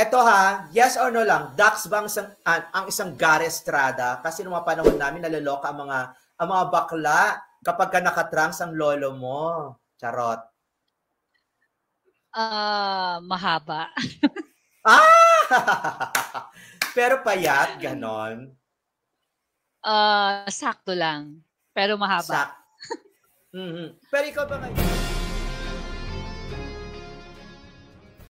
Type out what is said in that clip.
Eto ha, yes or no lang, Dax bang isang, uh, ang isang Gare Estrada? Kasi nung mga panahon namin, naloloka ang mga, ang mga bakla kapag ka nakatranks ang lolo mo. Charot. Uh, mahaba. ah! Pero payat, ganon. Uh, sakto lang. Pero mahaba. Sak- mm-hmm. Pero ikaw ba kayo?